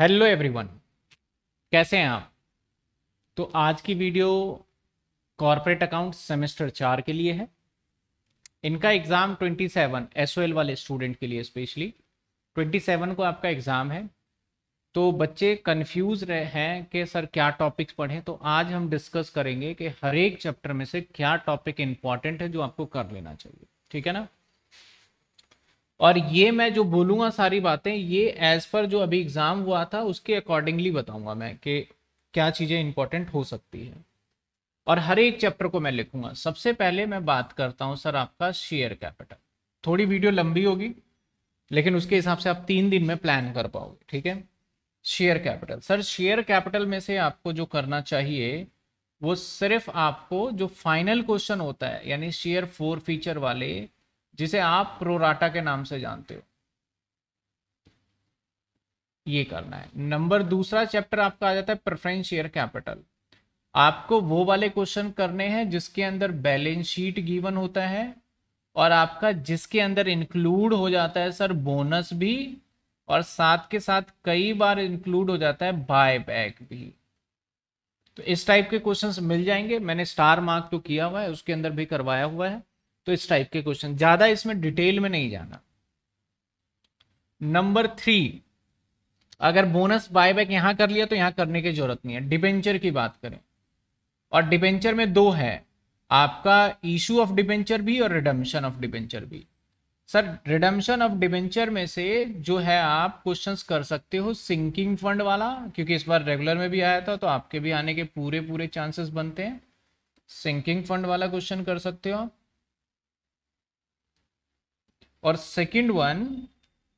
hello everyone कैसे हैं आप तो आज की वीडियो कॉरपोरेट अकाउंट सेमेस्टर चार के लिए है इनका एग्ज़ाम 27 एसओएल वाले स्टूडेंट के लिए स्पेशली 27 को आपका एग्ज़ाम है तो बच्चे कंफ्यूज रहे हैं कि सर क्या टॉपिक्स पढ़ें तो आज हम डिस्कस करेंगे कि हर एक चैप्टर में से क्या टॉपिक इम्पॉर्टेंट है जो आपको कर लेना चाहिए ठीक है ना और ये मैं जो बोलूँगा सारी बातें ये एज पर जो अभी एग्ज़ाम हुआ था उसके अकॉर्डिंगली बताऊँगा मैं कि क्या चीज़ें इंपॉर्टेंट हो सकती है और हर एक चैप्टर को मैं लिखूंगा सबसे पहले मैं बात करता हूँ सर आपका शेयर कैपिटल थोड़ी वीडियो लंबी होगी लेकिन उसके हिसाब से आप तीन दिन में प्लान कर पाओगे ठीक है share capital sir share capital में से आपको जो करना चाहिए वो सिर्फ आपको जो फाइनल क्वेश्चन होता है यानी शेयर फोर फीचर वाले जिसे आप प्रोराटा के नाम से जानते हो ये करना है नंबर दूसरा चैप्टर आपका आ जाता है प्रेफरेंस शेयर कैपिटल आपको वो वाले क्वेश्चन करने हैं जिसके अंदर बैलेंस शीट गिवन होता है और आपका जिसके अंदर इंक्लूड हो जाता है सर बोनस भी और साथ के साथ कई बार इंक्लूड हो जाता है बाय बैक भी तो इस टाइप के क्वेश्चंस मिल जाएंगे मैंने स्टार मार्क तो किया हुआ है उसके अंदर भी करवाया हुआ है तो इस टाइप के क्वेश्चन ज्यादा इसमें डिटेल में नहीं जाना नंबर थ्री अगर बोनस बायबैक यहां कर लिया तो यहां करने की जरूरत नहीं है डिबेंचर की बात करें और डिबेंचर में दो है आपका इशू ऑफ डिबेंचर भी और रिडम्शन ऑफ डिबेंचर भी सर रिडम्शन ऑफ डिबेंचर में से जो है आप क्वेश्चंस कर सकते हो सिंकिंग फंड वाला क्योंकि इस बार रेगुलर में भी आया था तो आपके भी आने के पूरे पूरे चांसेस बनते हैं सिंकिंग फंड वाला क्वेश्चन कर सकते हो आप और सेकंड वन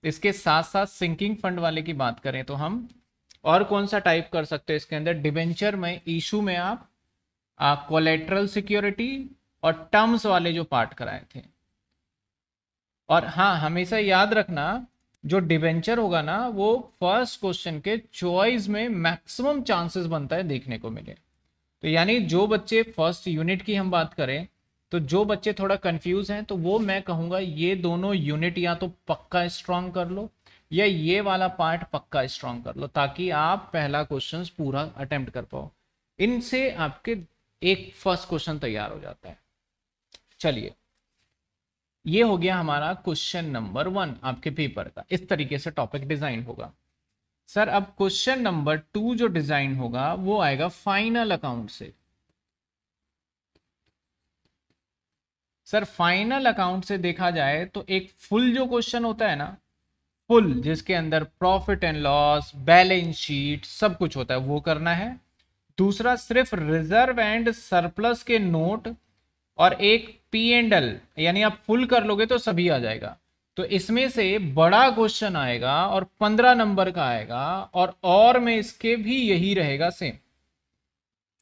इसके साथ साथ सिंकिंग फंड वाले की बात करें तो हम और कौन सा टाइप कर सकते हैं इसके अंदर डिबेंचर में इशू में आप कोलेट्रल सिक्योरिटी और टर्म्स वाले जो पार्ट कराए थे और हाँ हमेशा याद रखना जो डिवेंचर होगा ना वो फर्स्ट क्वेश्चन के चॉइस में मैक्सिमम चांसेस बनता है देखने को मिले तो यानी जो बच्चे फर्स्ट यूनिट की हम बात करें तो जो बच्चे थोड़ा कंफ्यूज हैं तो वो मैं कहूंगा ये दोनों यूनिट या तो पक्का स्ट्रांग कर लो या ये वाला पार्ट पक्का स्ट्रांग कर लो ताकि आप पहला क्वेश्चन पूरा अटेम्प्ट कर पाओ इनसे आपके एक फर्स्ट क्वेश्चन तैयार हो जाता है चलिए ये हो गया हमारा क्वेश्चन नंबर वन आपके पेपर का इस तरीके से टॉपिक डिजाइन होगा सर अब क्वेश्चन नंबर टू जो डिजाइन होगा वो आएगा फाइनल अकाउंट से सर फाइनल अकाउंट से देखा जाए तो एक फुल जो क्वेश्चन होता है ना फुल जिसके अंदर profit and loss balance sheet सब कुछ होता है वो करना है दूसरा सिर्फ रिजर्व एंड सरप्लस के नोट और एक पी एंड एल यानी आप फुल कर लोगे तो सभी आ जाएगा तो इसमें से बड़ा क्वेश्चन आएगा और पंद्रह नंबर का आएगा और और में इसके भी यही रहेगा सेम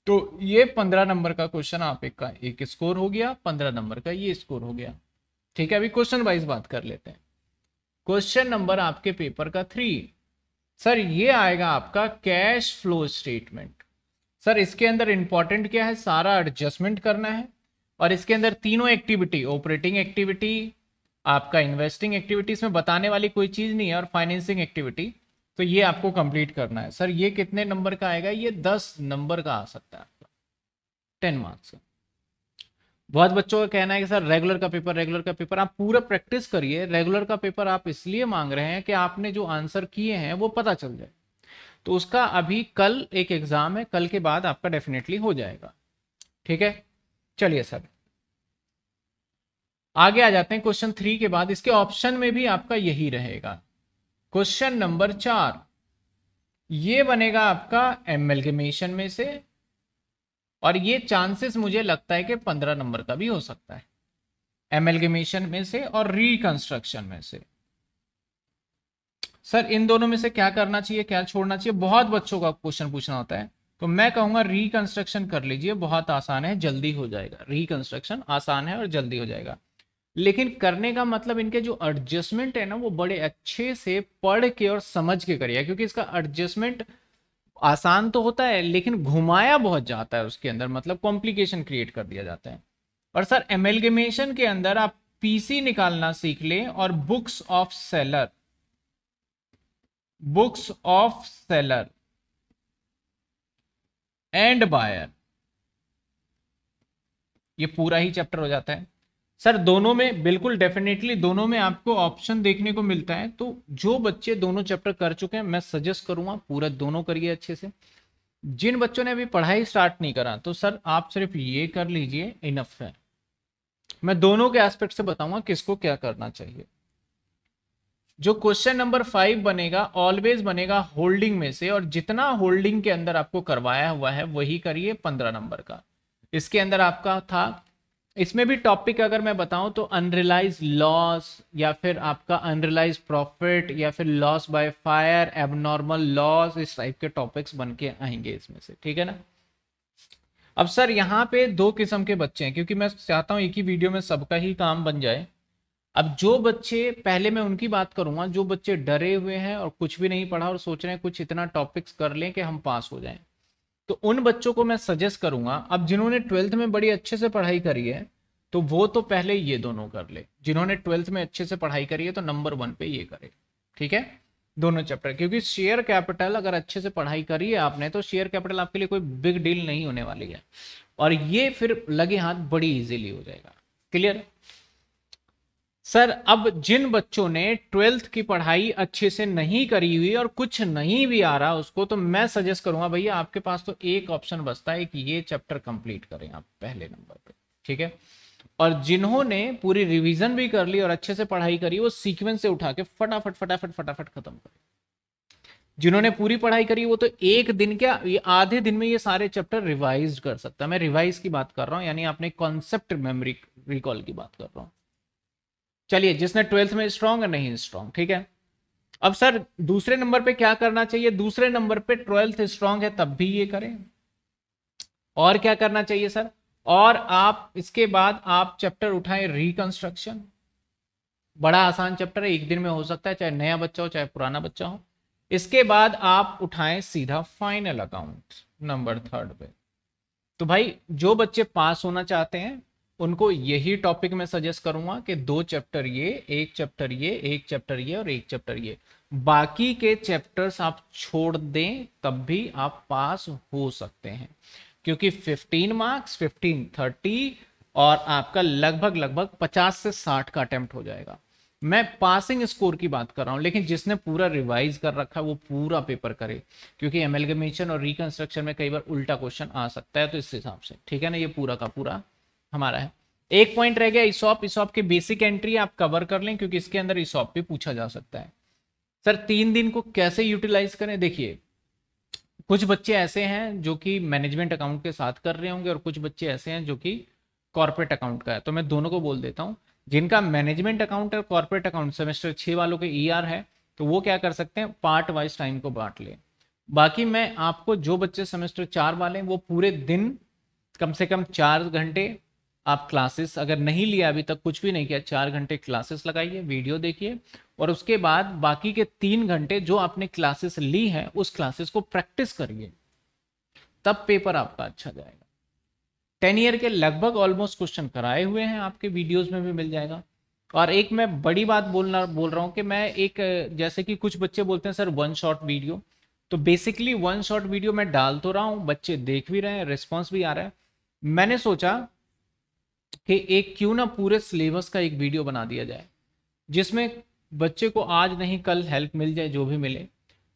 तो ये पंद्रह नंबर का क्वेश्चन आप एक का एक स्कोर हो गया पंद्रह नंबर का ये स्कोर हो गया ठीक है अभी क्वेश्चन वाइज बात कर लेते हैं क्वेश्चन नंबर आपके पेपर का थ्री सर ये आएगा आपका कैश फ्लो स्टेटमेंट सर इसके अंदर इंपॉर्टेंट क्या है सारा एडजस्टमेंट करना है और इसके अंदर तीनों एक्टिविटी ऑपरेटिंग एक्टिविटी आपका इन्वेस्टिंग एक्टिविटीज में बताने वाली कोई चीज नहीं है और फाइनेंसिंग एक्टिविटी तो ये आपको कंप्लीट करना है सर ये कितने नंबर का आएगा ये दस नंबर का आ सकता है आपका टेन मार्क्स का बहुत बच्चों का कहना है कि सर रेगुलर का पेपर रेगुलर का पेपर आप पूरा प्रैक्टिस करिए रेगुलर का पेपर आप इसलिए मांग रहे हैं कि आपने जो आंसर किए हैं वो पता चल जाए तो उसका अभी कल एक एग्जाम है कल के बाद आपका डेफिनेटली हो जाएगा ठीक है चलिए सर आगे आ जाते हैं क्वेश्चन थ्री के बाद इसके ऑप्शन में भी आपका यही रहेगा क्वेश्चन नंबर चार ये बनेगा आपका एमएलगेमेशन में से और ये चांसेस मुझे लगता है कि पंद्रह नंबर का भी हो सकता है एमएलगेमेशन में से और रिकंस्ट्रक्शन में से सर इन दोनों में से क्या करना चाहिए क्या छोड़ना चाहिए बहुत बच्चों का क्वेश्चन पूछना होता है तो मैं कहूंगा रिकंस्ट्रक्शन कर लीजिए बहुत आसान है जल्दी हो जाएगा रिकंस्ट्रक्शन आसान है और जल्दी हो जाएगा लेकिन करने का मतलब इनके जो एडजस्टमेंट है ना वो बड़े अच्छे से पढ़ के और समझ के करिए क्योंकि इसका एडजस्टमेंट आसान तो होता है लेकिन घुमाया बहुत जाता है उसके अंदर मतलब कॉम्प्लिकेशन क्रिएट कर दिया जाता है और सर एमेलगेमेशन के अंदर आप पीसी निकालना सीख लें और books of seller books of seller and buyer ये पूरा ही चैप्टर हो जाता है सर दोनों में बिल्कुल डेफिनेटली दोनों में आपको ऑप्शन देखने को मिलता है तो जो बच्चे दोनों चैप्टर कर चुके हैं मैं सजेस्ट करूंगा पूरा दोनों करिए अच्छे से जिन बच्चों ने अभी पढ़ाई स्टार्ट नहीं करा तो सर आप सिर्फ ये कर लीजिए इनफ है मैं दोनों के एस्पेक्ट से बताऊंगा किसको क्या करना चाहिए जो क्वेश्चन नंबर फाइव बनेगा ऑलवेज बनेगा होल्डिंग में से और जितना होल्डिंग के अंदर आपको करवाया हुआ है वही करिए पंद्रह नंबर का इसके अंदर आपका था इसमें भी टॉपिक अगर मैं बताऊं तो अनरिलाइज लॉस या फिर आपका अनरिलाइज प्रॉफिट या फिर loss by fire abnormal loss इस टाइप के टॉपिक्स बन के आएंगे इसमें से ठीक है ना अब सर यहाँ पे दो किस्म के बच्चे हैं क्योंकि मैं चाहता हूँ एक ही वीडियो में सबका ही काम बन जाए अब जो बच्चे पहले मैं उनकी बात करूंगा जो बच्चे डरे हुए हैं और कुछ भी नहीं पढ़ा और सोच रहे हैं कुछ इतना टॉपिक्स कर लें कि हम पास हो जाएं तो उन बच्चों को मैं सजेस्ट करूंगा अब जिन्होंने ट्वेल्थ में बड़ी अच्छे से पढ़ाई करी है तो वो तो पहले ये दोनों कर ले जिन्होंने ट्वेल्थ में अच्छे से पढ़ाई करी है तो नंबर वन पे ये करे ठीक है दोनों चैप्टर क्योंकि शेयर कैपिटल अगर अच्छे से पढ़ाई करी है आपने तो शेयर कैपिटल आपके लिए कोई बिग डील नहीं होने वाली है और ये फिर लगे हाथ बड़ी इजीली हो जाएगा क्लियर सर अब जिन बच्चों ने ट्वेल्थ की पढ़ाई अच्छे से नहीं करी हुई और कुछ नहीं भी आ रहा उसको तो मैं सजेस्ट करूंगा भैया आपके पास तो एक ऑप्शन बचता है कि ये चैप्टर कंप्लीट करें आप पहले नंबर पे ठीक है और जिन्होंने पूरी रिवीजन भी कर ली और अच्छे से पढ़ाई करी वो सीक्वेंस से उठा के फटाफट फटाफट फटाफट खत्म करें जिन्होंने पूरी पढ़ाई करी वो तो एक दिन क्या आधे दिन में ये सारे चैप्टर रिवाइज कर सकता है मैं रिवाइज की बात कर रहा हूँ यानी आपने कॉन्सेप्ट मेमोरी रिकॉल की बात कर रहा हूँ चलिए जिसने ट्वेल्थ में स्ट्रांग है नहीं स्ट्रांग ठीक है अब सर दूसरे नंबर पे क्या करना चाहिए दूसरे नंबर पे ट्वेल्थ स्ट्रांग है तब भी ये करें और क्या करना चाहिए सर और आप इसके बाद आप चैप्टर उठाएं रिकंस्ट्रक्शन बड़ा आसान चैप्टर है एक दिन में हो सकता है चाहे नया बच्चा हो चाहे पुराना बच्चा हो इसके बाद आप उठाएं सीधा फाइनल अकाउंट नंबर थर्ड पे तो भाई जो बच्चे पास होना चाहते हैं उनको यही टॉपिक में सजेस्ट करूंगा कि दो चैप्टर ये एक चैप्टर ये एक चैप्टर ये और एक चैप्टर ये बाकी के चैप्टर्स आप छोड़ दें तब भी आप पास हो सकते हैं क्योंकि 15 मार्क्स 15 30 और आपका लगभग लगभग 50 से 60 का अटेम्प्ट हो जाएगा मैं पासिंग स्कोर की बात कर रहा हूं लेकिन जिसने पूरा रिवाइज कर रखा है वो पूरा पेपर करे क्योंकि एमेलगमेशन और रिकंस्ट्रक्शन में कई बार उल्टा क्वेश्चन आ सकता है तो इस हिसाब से ठीक है ना ये पूरा का पूरा हमारा है एक पॉइंट रह गया इसॉप इसॉप की बेसिक एंट्री आप कवर कर लें क्योंकि इसके अंदर इसॉप भी पूछा जा सकता है सर तीन दिन को कैसे यूटिलाइज करें देखिए कुछ बच्चे ऐसे हैं जो कि मैनेजमेंट अकाउंट के साथ कर रहे होंगे और कुछ बच्चे ऐसे हैं जो कि कॉर्पोरेट अकाउंट का है तो मैं दोनों को बोल देता हूं जिनका मैनेजमेंट अकाउंट और कॉर्पोरेट अकाउंट सेमेस्टर छः वालों के ई e है तो वो क्या कर सकते हैं पार्ट वाइज टाइम को बांट लें बाकी मैं आपको जो बच्चे सेमेस्टर चार वाले हैं वो पूरे दिन कम से कम चार घंटे आप क्लासेस अगर नहीं लिया अभी तक कुछ भी नहीं किया चार घंटे क्लासेस लगाइए वीडियो देखिए और उसके बाद बाकी के तीन घंटे जो आपने क्लासेस ली हैं उस क्लासेस को प्रैक्टिस करिए तब पेपर आपका अच्छा जाएगा टेन ईयर के लगभग ऑलमोस्ट क्वेश्चन कराए हुए हैं आपके वीडियोज में भी मिल जाएगा और एक मैं बड़ी बात बोलना बोल रहा हूँ कि मैं एक जैसे कि कुछ बच्चे बोलते हैं सर वन शॉट वीडियो तो बेसिकली वन शॉट वीडियो मैं डाल तो रहा हूँ बच्चे देख भी रहे हैं रिस्पॉन्स भी आ रहा है मैंने सोचा कि एक क्यों ना पूरे सिलेबस का एक वीडियो बना दिया जाए जिसमें बच्चे को आज नहीं कल हेल्प मिल जाए जो भी मिले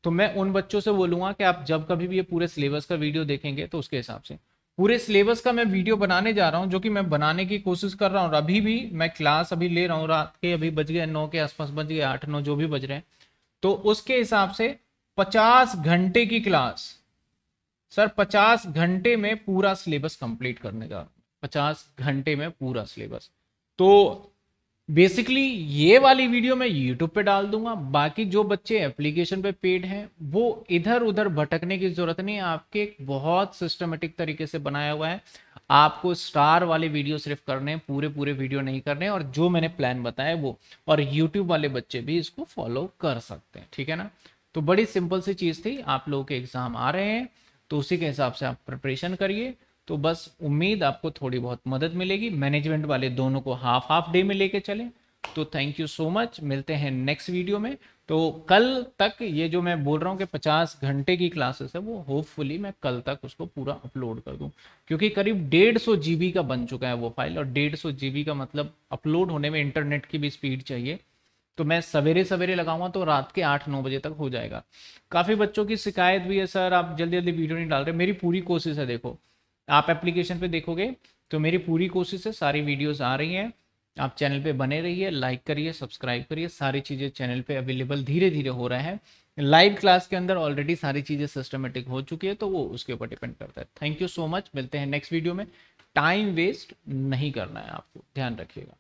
तो मैं उन बच्चों से बोलूँगा कि आप जब कभी भी ये पूरे सिलेबस का वीडियो देखेंगे तो उसके हिसाब से पूरे सिलेबस का मैं वीडियो बनाने जा रहा हूँ जो कि मैं बनाने की कोशिश कर रहा हूँ और अभी भी मैं क्लास अभी ले रहा हूँ रात के अभी बज गए नौ के आसपास बज गए आठ नौ जो भी बज रहे हैं तो उसके हिसाब से पचास घंटे की क्लास सर पचास घंटे में पूरा सिलेबस कंप्लीट करने का पचास घंटे में पूरा सिलेबस तो बेसिकली ये वाली वीडियो मैं यूट्यूब पे डाल दूंगा बाकी जो बच्चे एप्लीकेशन पे पेड हैं वो इधर उधर भटकने की ज़रूरत नहीं आपके एक बहुत सिस्टमेटिक तरीके से बनाया हुआ है आपको स्टार वाले वीडियो सिर्फ करने हैं पूरे पूरे वीडियो नहीं करने और जो मैंने प्लान बताया वो और यूट्यूब वाले बच्चे भी इसको फॉलो कर सकते हैं ठीक है ना तो बड़ी सिंपल सी चीज़ थी आप लोगों के एग्ज़ाम आ रहे हैं तो उसी के हिसाब से आप प्रिपरेशन करिए तो बस उम्मीद आपको थोड़ी बहुत मदद मिलेगी मैनेजमेंट वाले दोनों को हाफ हाफ डे में लेके चले तो थैंक यू सो मच मिलते हैं नेक्स्ट वीडियो में तो कल तक ये जो मैं बोल रहा हूँ कि 50 घंटे की क्लासेस है वो होपफुली मैं कल तक उसको पूरा अपलोड कर दूँ क्योंकि करीब डेढ़ सौ जी का बन चुका है वो फाइल और डेढ़ सौ जी का मतलब अपलोड होने में इंटरनेट की भी स्पीड चाहिए तो मैं सवेरे सवेरे लगाऊंगा तो रात के आठ नौ बजे तक हो जाएगा काफ़ी बच्चों की शिकायत भी है सर आप जल्दी जल्दी वीडियो नहीं डाल रहे मेरी पूरी कोशिश है देखो आप एप्लीकेशन पे देखोगे तो मेरी पूरी कोशिश है सारी वीडियोस आ रही हैं आप चैनल पे बने रहिए लाइक करिए सब्सक्राइब करिए सारी चीज़ें चैनल पे अवेलेबल धीरे धीरे हो रहा है लाइव क्लास के अंदर ऑलरेडी सारी चीज़ें सिस्टमेटिक हो चुकी है तो वो उसके ऊपर डिपेंड करता है थैंक यू सो मच मिलते हैं नेक्स्ट वीडियो में टाइम वेस्ट नहीं करना है आपको ध्यान रखिएगा